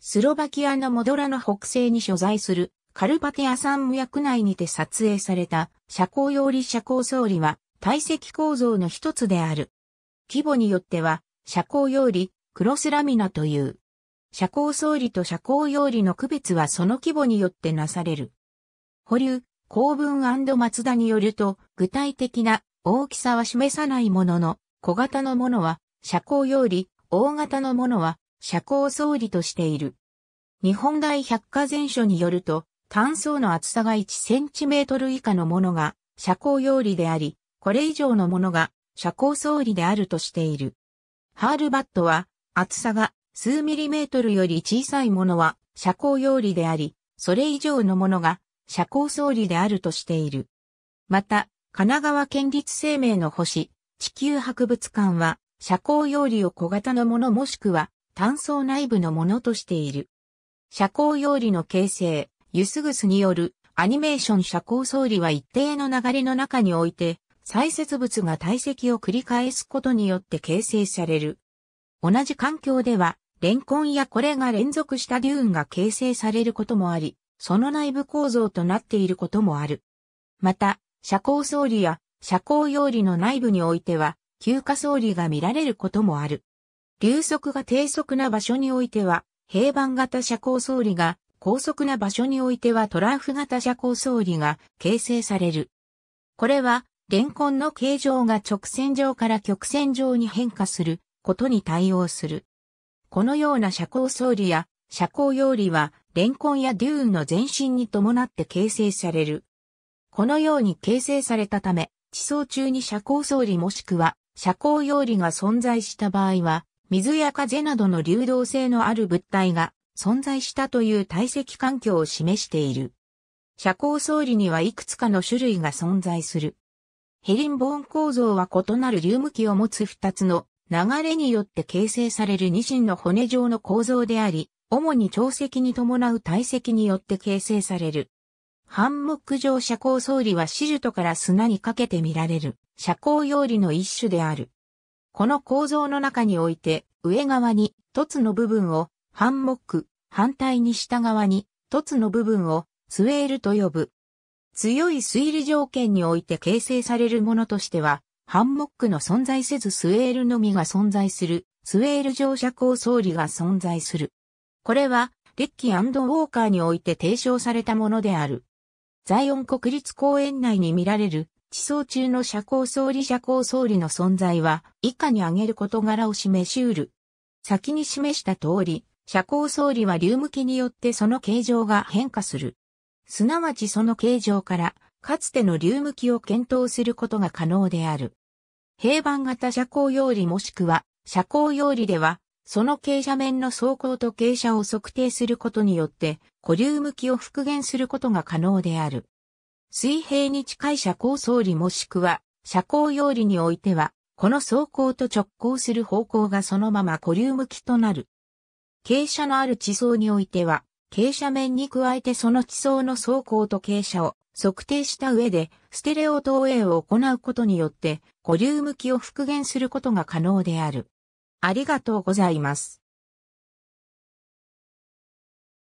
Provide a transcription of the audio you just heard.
スロバキアのモドラの北西に所在するカルパティア山脈内にて撮影された車高用理車高総理は体積構造の一つである。規模によっては車高用理、クロスラミナという。車高総理と車高用理の区別はその規模によってなされる。保留、公文松田によると、具体的な大きさは示さないものの、小型のものは、車高用理、大型のものは、社交総理としている。日本大百科全書によると、単層の厚さが1トル以下のものが社交用理であり、これ以上のものが社交総理であるとしている。ハールバットは、厚さが数ミリメートルより小さいものは社交用理であり、それ以上のものが社交総理であるとしている。また、神奈川県立生命の星、地球博物館は、社交用理を小型のものもしくは炭素内部のものとしている。社交用理の形成、ユスグスによるアニメーション社交装理は一定の流れの中において、再接物が堆積を繰り返すことによって形成される。同じ環境では、レンコンやこれが連続したデューンが形成されることもあり、その内部構造となっていることもある。また、社交装理や社交用理の内部においては、休暇総理が見られることもある。流速が低速な場所においては、平板型車高層理が、高速な場所においてはトランフ型車高層理が形成される。これは、レンコンの形状が直線上から曲線上に変化することに対応する。このような車高層理や車高用理は、レンコンやデューンの前身に伴って形成される。このように形成されたため、地層中に車高層理もしくは車高用理が存在した場合は、水や風などの流動性のある物体が存在したという体積環境を示している。遮光総理にはいくつかの種類が存在する。ヘリンボーン構造は異なる流向きを持つ二つの流れによって形成されるニシンの骨状の構造であり、主に潮石に伴う体積によって形成される。ハンモック状遮光総理はシルトから砂にかけて見られる遮光用理の一種である。この構造の中において、上側に凸の部分をハンモック、反対に下側に凸の部分をスウェールと呼ぶ。強い推理条件において形成されるものとしては、ハンモックの存在せずスウェールのみが存在する、スウェール乗車構想理が存在する。これは、レッキウォーカーにおいて提唱されたものである。ザイオン国立公園内に見られる地層中の社交総理社交総理の存在は以下に挙げる事柄を示しうる。先に示した通り、社交総理は流向きによってその形状が変化する。すなわちその形状から、かつての流向きを検討することが可能である。平板型社交用理もしくは、社交用理では、その傾斜面の走行と傾斜を測定することによって、固流向きを復元することが可能である。水平に近い車高層理もしくは、車高用理においては、この走行と直行する方向がそのまま固流向きとなる。傾斜のある地層においては、傾斜面に加えてその地層の走行と傾斜を測定した上で、ステレオ投影を行うことによって、固流向きを復元することが可能である。ありがとうございます。